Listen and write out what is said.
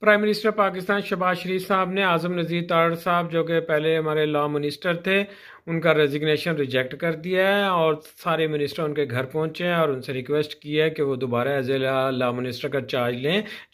prime minister Pakistan Shahbaz Sharif साहब ने आजम नज़ीर तार साहब जो कि पहले हमारे लॉ मिनिस्टर थे उनका रेजिग्नेशन रिजेक्ट कर दिया है और सारे मिनिस्टर उनके घर पहुंचे हैं और उनसे रिक्वेस्ट की है कि वो दोबारा एज ए लॉ मिनिस्टर का चार्ज लें